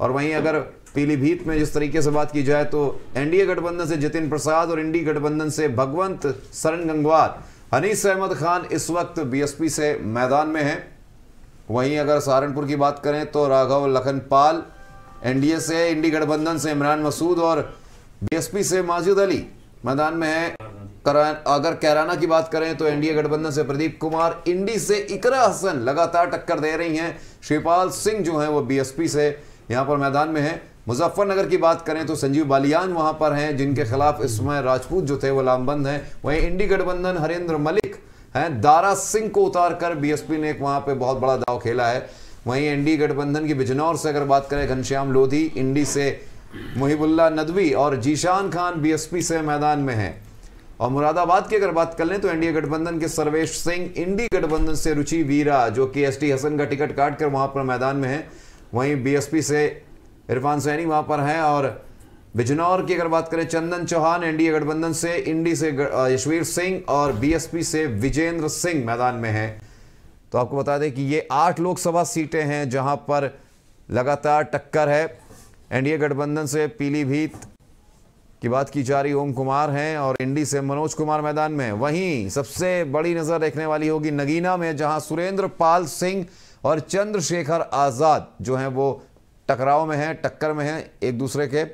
और वहीं अगर पीलीभीत में जिस तरीके से बात की जाए तो एनडीए गठबंधन से जितिन प्रसाद और इंडी गठबंधन से भगवंत सरन गंगवार अनीस अहमद खान इस वक्त बीएसपी से मैदान में हैं वहीं अगर सहारनपुर की बात करें तो राघव लखनपाल एनडीए से इंडी गठबंधन से इमरान मसूद और बीएसपी से माजिद अली मैदान में है अगर कैराना की बात करें तो एनडीए गठबंधन से प्रदीप कुमार इंडी से इकरा हसन लगातार टक्कर दे रही हैं श्रीपाल सिंह जो हैं वो बीएसपी से यहाँ पर मैदान में है मुजफ्फरनगर की बात करें तो संजीव बालियान वहाँ पर हैं जिनके खिलाफ इस समय राजपूत जो थे वो लामबंद हैं वहीं इंडी गठबंधन हरेंद्र मलिक हैं दारा सिंह को उतार कर बीएसपी ने एक वहाँ पे बहुत बड़ा दाव खेला है वहीं एनडी गठबंधन की बिजनौर से अगर बात करें घनश्याम लोधी इंडी से मुहिबुल्ला नदवी और जीशान खान बी से मैदान में है और मुरादाबाद की अगर बात कर लें तो एनडीए गठबंधन के सर्वेश सिंह इंडी गठबंधन से रुचि वीरा जो कि एस टी हसन का टिकट काट कर वहां पर मैदान में है वहीं बीएसपी से इरफान सैनी वहां पर हैं और बिजनौर की अगर बात करें चंदन चौहान एनडीए गठबंधन से इंडी से यशवीर सिंह और बीएसपी से विजेंद्र सिंह मैदान में हैं तो आपको बता दें कि ये आठ लोकसभा सीटें हैं जहां पर लगातार टक्कर है एनडीए गठबंधन से पीलीभीत की बात की जा रही ओम कुमार हैं और इंडी से मनोज कुमार मैदान में वहीं सबसे बड़ी नज़र देखने वाली होगी नगीना में जहां सुरेंद्र पाल सिंह और चंद्रशेखर आज़ाद जो हैं वो टकराव में हैं टक्कर में हैं एक दूसरे के